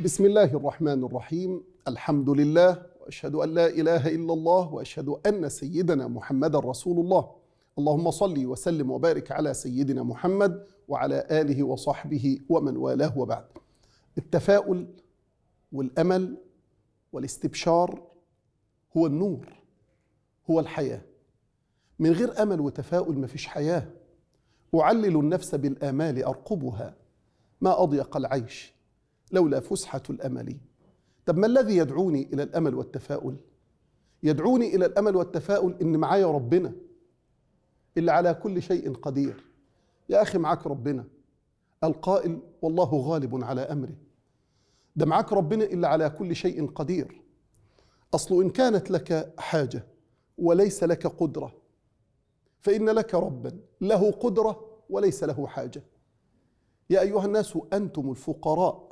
بسم الله الرحمن الرحيم الحمد لله واشهد ان لا اله الا الله واشهد ان سيدنا محمدا رسول الله اللهم صل وسلم وبارك على سيدنا محمد وعلى اله وصحبه ومن والاه وبعد التفاؤل والامل والاستبشار هو النور هو الحياه من غير امل وتفاؤل مفيش حياه اعلل النفس بالامال ارقبها ما اضيق العيش لولا فسحة الأمل طب ما الذي يدعوني إلى الأمل والتفاؤل يدعوني إلى الأمل والتفاؤل إن معايا ربنا اللي على كل شيء قدير يا أخي معاك ربنا القائل والله غالب على أمره ده معاك ربنا إلا على كل شيء قدير أصل إن كانت لك حاجة وليس لك قدرة فإن لك ربا له قدرة وليس له حاجة يا أيها الناس أنتم الفقراء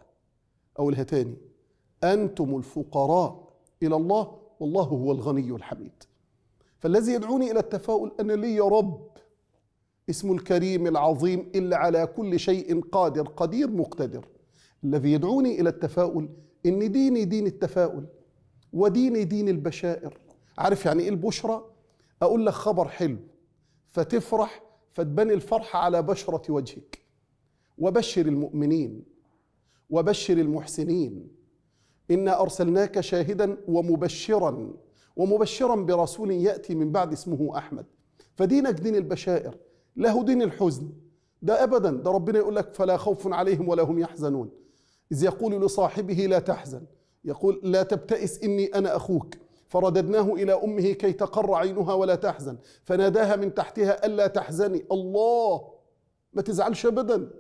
أو الهتان أنتم الفقراء إلى الله والله هو الغني الحميد فالذي يدعوني إلى التفاؤل أن لي رب اسم الكريم العظيم إلا على كل شيء قادر قدير مقتدر الذي يدعوني إلى التفاؤل إن ديني دين التفاؤل وديني دين البشائر عارف يعني إيه البشرى أقول لك خبر حلو فتفرح فتبني الفرحة على بشرة وجهك وبشر المؤمنين وبشر المحسنين انا ارسلناك شاهدا ومبشرا ومبشرا برسول ياتي من بعد اسمه احمد فدينك دين البشائر له دين الحزن ده ابدا ده ربنا يقول لك فلا خوف عليهم ولا هم يحزنون اذ يقول لصاحبه لا تحزن يقول لا تبتئس اني انا اخوك فرددناه الى امه كي تقر عينها ولا تحزن فناداها من تحتها الا تحزني الله ما تزعلش ابدا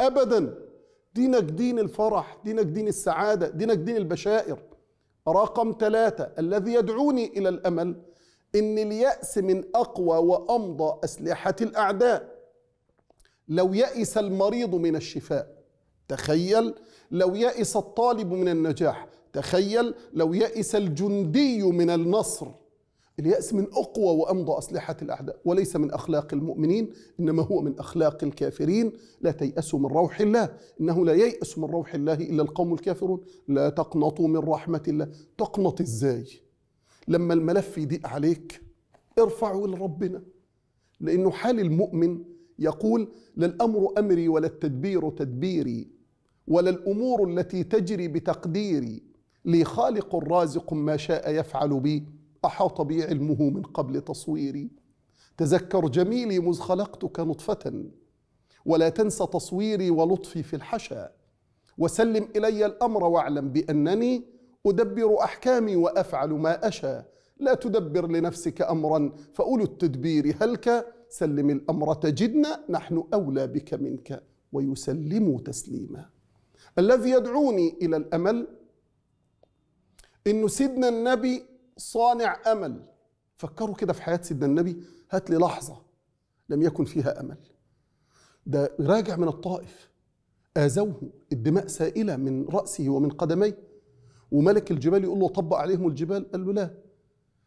ابدا دينك دين الفرح دينك دين السعادة دينك دين البشائر رقم ثلاثة الذي يدعوني إلى الأمل إن اليأس من أقوى وأمضى أسلحة الأعداء لو يئس المريض من الشفاء تخيل لو يئس الطالب من النجاح تخيل لو يئس الجندي من النصر اليأس من أقوى وأمضى أسلحة الأعداء وليس من أخلاق المؤمنين إنما هو من أخلاق الكافرين لا تيأسوا من روح الله إنه لا ييأس من روح الله إلا القوم الكافرون لا تقنطوا من رحمة الله تقنط إزاي لما الملف يضيق عليك ارفعه لربنا لأنه حال المؤمن يقول لا الأمر أمري ولا التدبير تدبيري ولا الأمور التي تجري بتقديري لي خالق رازق ما شاء يفعل بي أحاط بي علمه من قبل تصويري تذكر جميلي مذ خلقتك نطفة ولا تنس تصويري ولطفي في الحشا وسلم إلي الأمر واعلم بأنني أدبر أحكامي وأفعل ما أشاء لا تدبر لنفسك أمرا فأولو التدبير هلك سلم الأمر تجدنا نحن أولى بك منك ويسلم تسليما الذي يدعوني إلى الأمل إن سيدنا النبي صانع امل فكروا كده في حياه سيدنا النبي هات لي لحظه لم يكن فيها امل ده راجع من الطائف آذوه الدماء سائلة من رأسه ومن قدميه وملك الجبال يقول له طبق عليهم الجبال قال له لا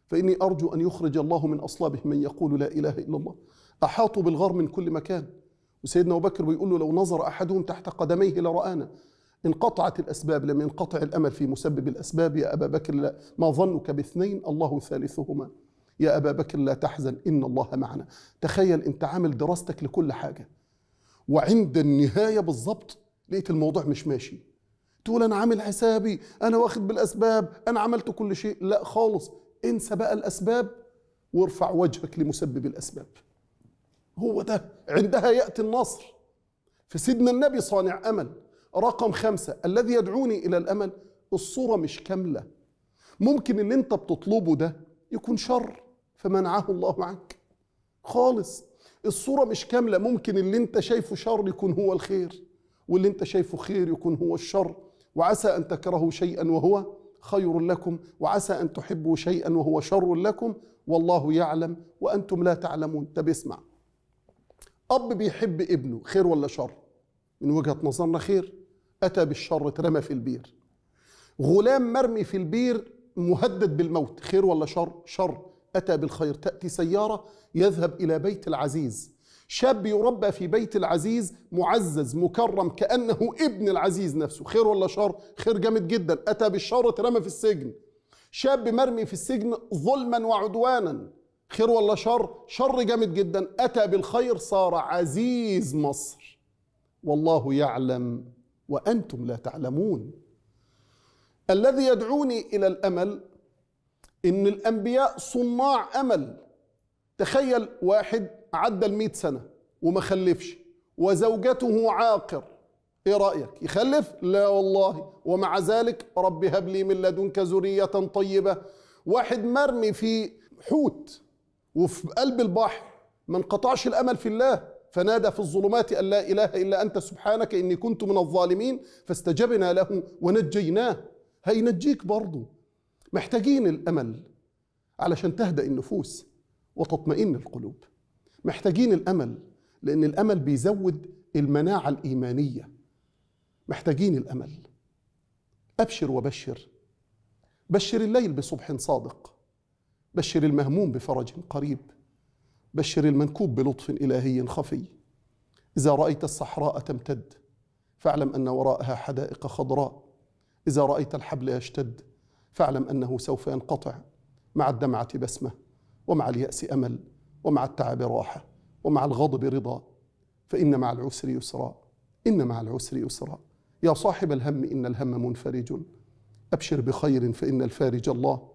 فإني أرجو أن يخرج الله من أصلابه من يقول لا إله إلا الله أحاطوا بالغار من كل مكان وسيدنا أبو بكر بيقول له لو نظر أحدهم تحت قدميه لرآنا انقطعت الأسباب لم ينقطع الأمل في مسبب الأسباب يا أبا بكر لا ما ظنك باثنين الله ثالثهما يا أبا بكر لا تحزن إن الله معنا تخيل أنت عامل دراستك لكل حاجة وعند النهاية بالظبط لقيت الموضوع مش ماشي تقول أنا عامل حسابي أنا واخد بالأسباب أنا عملت كل شيء لا خالص انسى بقى الأسباب وارفع وجهك لمسبب الأسباب هو ده عندها يأتي النصر فسيدنا النبي صانع أمل رقم خمسة الذي يدعوني إلى الأمل الصورة مش كاملة ممكن اللي أنت بتطلبه ده يكون شر فمنعه الله عنك خالص الصورة مش كاملة ممكن اللي أنت شايفه شر يكون هو الخير واللي أنت شايفه خير يكون هو الشر وعسى أن تكرهوا شيئا وهو خير لكم وعسى أن تحبوا شيئا وهو شر لكم والله يعلم وأنتم لا تعلمون طب اسمع أب بيحب ابنه خير ولا شر من وجهة نظرنا خير أتى بالشر اترمى في البير غلام مرمي في البير مهدد بالموت خير ولا شر شر أتى بالخير تأتي سيارة يذهب إلى بيت العزيز شاب يربى في بيت العزيز معزز مكرم كأنه ابن العزيز نفسه خير ولا شر خير جامد جدا أتى بالشر اترمى في السجن شاب مرمي في السجن ظلما وعدوانا خير ولا شر شر جامد جدا أتى بالخير صار عزيز مصر والله يعلم وانتم لا تعلمون الذي يدعوني الى الامل ان الانبياء صناع امل تخيل واحد عدى المئة سنه وما خلفش وزوجته عاقر ايه رايك يخلف لا والله ومع ذلك رب هب لي من لدنك ذريه طيبه واحد مرمي في حوت وفي قلب البحر ما انقطعش الامل في الله فنادى في الظلمات أن لا إله إلا أنت سبحانك إني كنت من الظالمين فاستجبنا له ونجيناه هينجيك برضه محتاجين الأمل علشان تهدأ النفوس وتطمئن القلوب محتاجين الأمل لأن الأمل بيزود المناعة الإيمانية محتاجين الأمل أبشر وبشر بشر الليل بصبح صادق بشر المهموم بفرج قريب بشر المنكوب بلطف إلهي خفي إذا رأيت الصحراء تمتد فاعلم أن وراءها حدائق خضراء إذا رأيت الحبل يشتد فاعلم أنه سوف ينقطع مع الدمعة بسمة ومع اليأس أمل ومع التعب راحة ومع الغضب رضا فإن مع العسر يسرا إن مع العسر يسرا يا صاحب الهم إن الهم منفرج أبشر بخير فإن الفارج الله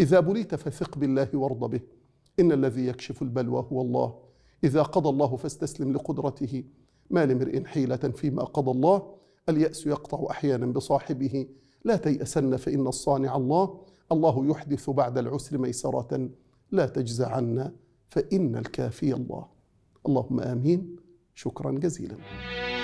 إذا بليت فثق بالله وارض به إن الذي يكشف البلوى هو الله إذا قضى الله فاستسلم لقدرته ما لامرئ حيلة فيما قضى الله اليأس يقطع أحيانا بصاحبه لا تيأسن فإن الصانع الله الله يحدث بعد العسر ميسرة لا تجزع عنا فإن الكافي الله اللهم آمين شكرا جزيلا